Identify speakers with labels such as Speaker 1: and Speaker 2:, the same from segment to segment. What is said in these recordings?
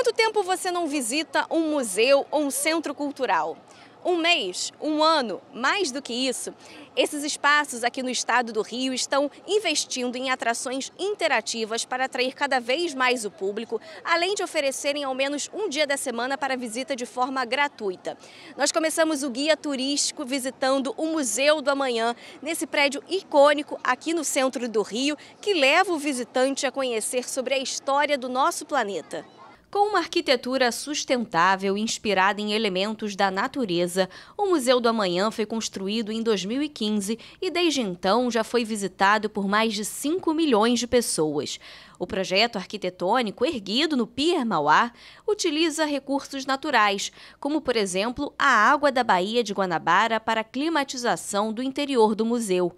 Speaker 1: quanto tempo você não visita um museu ou um centro cultural? Um mês, um ano, mais do que isso, esses espaços aqui no estado do Rio estão investindo em atrações interativas para atrair cada vez mais o público, além de oferecerem ao menos um dia da semana para visita de forma gratuita. Nós começamos o guia turístico visitando o Museu do Amanhã, nesse prédio icônico aqui no centro do Rio, que leva o visitante a conhecer sobre a história do nosso planeta. Com uma arquitetura sustentável inspirada em elementos da natureza, o Museu do Amanhã foi construído em 2015 e desde então já foi visitado por mais de 5 milhões de pessoas. O projeto arquitetônico, erguido no Pier Mauá, utiliza recursos naturais, como, por exemplo, a água da Baía de Guanabara para a climatização do interior do museu.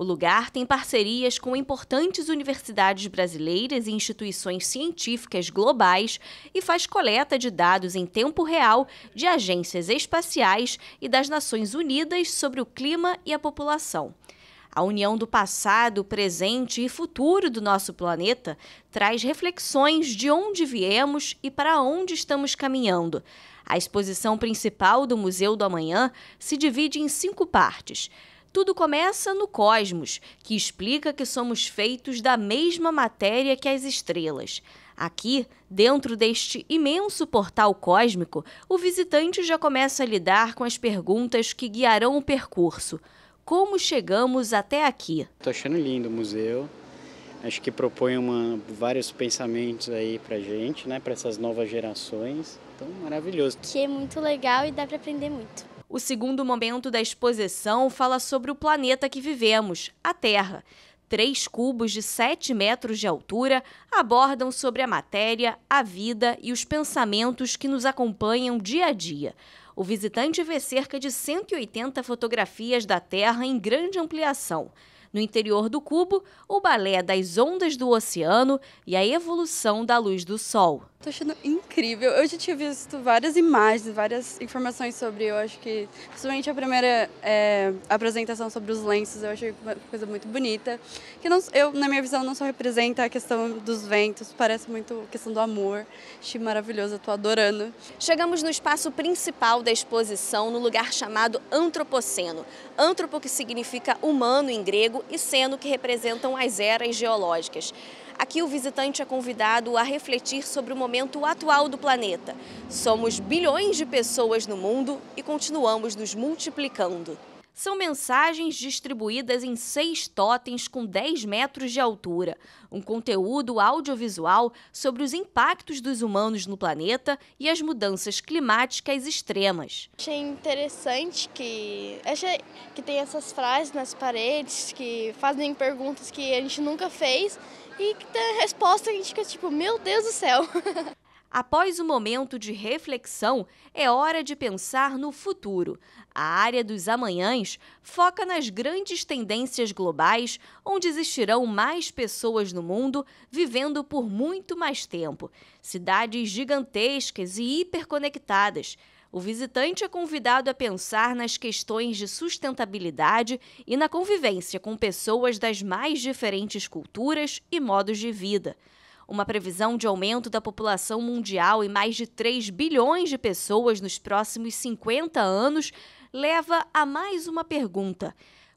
Speaker 1: O lugar tem parcerias com importantes universidades brasileiras e instituições científicas globais e faz coleta de dados em tempo real de agências espaciais e das Nações Unidas sobre o clima e a população. A união do passado, presente e futuro do nosso planeta traz reflexões de onde viemos e para onde estamos caminhando. A exposição principal do Museu do Amanhã se divide em cinco partes. Tudo começa no cosmos, que explica que somos feitos da mesma matéria que as estrelas. Aqui, dentro deste imenso portal cósmico, o visitante já começa a lidar com as perguntas que guiarão o percurso. Como chegamos até aqui? Estou achando lindo o museu. Acho que propõe uma, vários pensamentos aí a gente, né, para essas novas gerações. Então, maravilhoso. Que é muito legal e dá para aprender muito. O segundo momento da exposição fala sobre o planeta que vivemos, a Terra. Três cubos de 7 metros de altura abordam sobre a matéria, a vida e os pensamentos que nos acompanham dia a dia. O visitante vê cerca de 180 fotografias da Terra em grande ampliação. No interior do cubo, o balé das ondas do oceano e a evolução da luz do sol. Tô achando incrível. Eu já tinha visto várias imagens, várias informações sobre. Eu acho que, principalmente a primeira é, apresentação sobre os lenços, eu achei uma coisa muito bonita. Que não, eu, na minha visão, não só representa a questão dos ventos, parece muito questão do amor. Achei maravilhoso, eu tô adorando. Chegamos no espaço principal da exposição, no lugar chamado Antropoceno. Antropo que significa humano em grego e ceno que representam as eras geológicas. Aqui o visitante é convidado a refletir sobre o momento atual do planeta. Somos bilhões de pessoas no mundo e continuamos nos multiplicando. São mensagens distribuídas em seis totens com 10 metros de altura, um conteúdo audiovisual sobre os impactos dos humanos no planeta e as mudanças climáticas extremas. Achei interessante que achei que tem essas frases nas paredes que fazem perguntas que a gente nunca fez e que tem resposta a gente fica tipo, meu Deus do céu. Após o momento de reflexão, é hora de pensar no futuro. A área dos amanhãs foca nas grandes tendências globais, onde existirão mais pessoas no mundo vivendo por muito mais tempo. Cidades gigantescas e hiperconectadas o visitante é convidado a pensar nas questões de sustentabilidade e na convivência com pessoas das mais diferentes culturas e modos de vida. Uma previsão de aumento da população mundial em mais de 3 bilhões de pessoas nos próximos 50 anos leva a mais uma pergunta: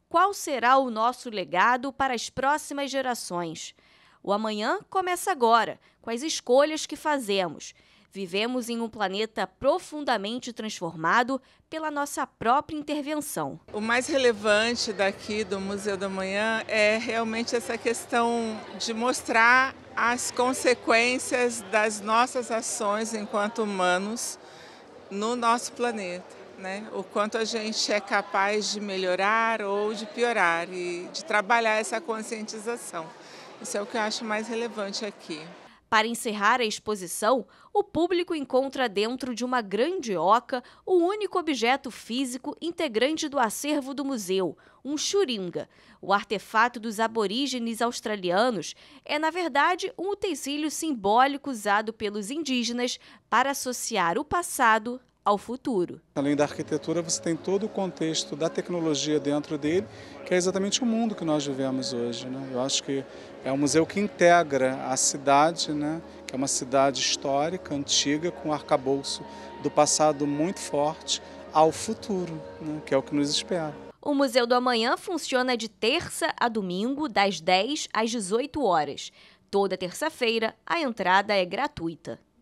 Speaker 1: qual será o nosso legado para as próximas gerações? O amanhã começa agora, com as escolhas que fazemos vivemos em um planeta profundamente transformado pela nossa própria intervenção. O mais relevante daqui do Museu da Manhã é realmente essa questão de mostrar as consequências das nossas ações enquanto humanos no nosso planeta. Né? O quanto a gente é capaz de melhorar ou de piorar e de trabalhar essa conscientização. Isso é o que eu acho mais relevante aqui. Para encerrar a exposição, o público encontra dentro de uma grande oca o único objeto físico integrante do acervo do museu, um churinga. O artefato dos aborígenes australianos é, na verdade, um utensílio simbólico usado pelos indígenas para associar o passado ao futuro. Além da arquitetura, você tem todo o contexto da tecnologia dentro dele, que é exatamente o mundo que nós vivemos hoje. Né? Eu acho que é um museu que integra a cidade, né? que é uma cidade histórica, antiga, com um arcabouço do passado muito forte, ao futuro, né? que é o que nos espera. O Museu do Amanhã funciona de terça a domingo, das 10 às 18 horas. Toda terça-feira, a entrada é gratuita.